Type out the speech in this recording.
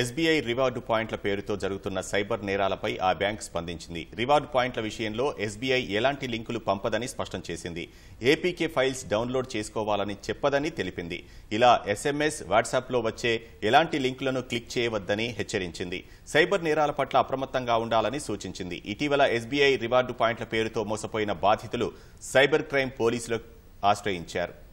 SBI reward పాయింట్ల పేరుతో జరుగుతున్న సైబర్ నేరాలపై ఆ బ్యాంక్ స్పందించింది రివార్డు పాయింట్ల విషయంలో ఎస్బీఐ ఎలాంటి లింకులు పంపదని స్పష్టం చేసింది ఏపీకే ఫైల్స్ డౌన్లోడ్ చేసుకోవాలని చెప్పదని తెలిపింది ఇలా ఎస్ఎంఎస్ వాట్సాప్లో వచ్చే ఎలాంటి లింకులను క్లిక్ చేయవద్దని హెచ్చరించింది సైబర్ నేరాల పట్ల అప్రమత్తంగా ఉండాలని సూచించింది ఇటీవల ఎస్బీఐ రివార్డు పాయింట్ల పేరుతో మోసపోయిన బాధితులు సైబర్ క్రైమ్ పోలీసులకు ఆశ్రయించారు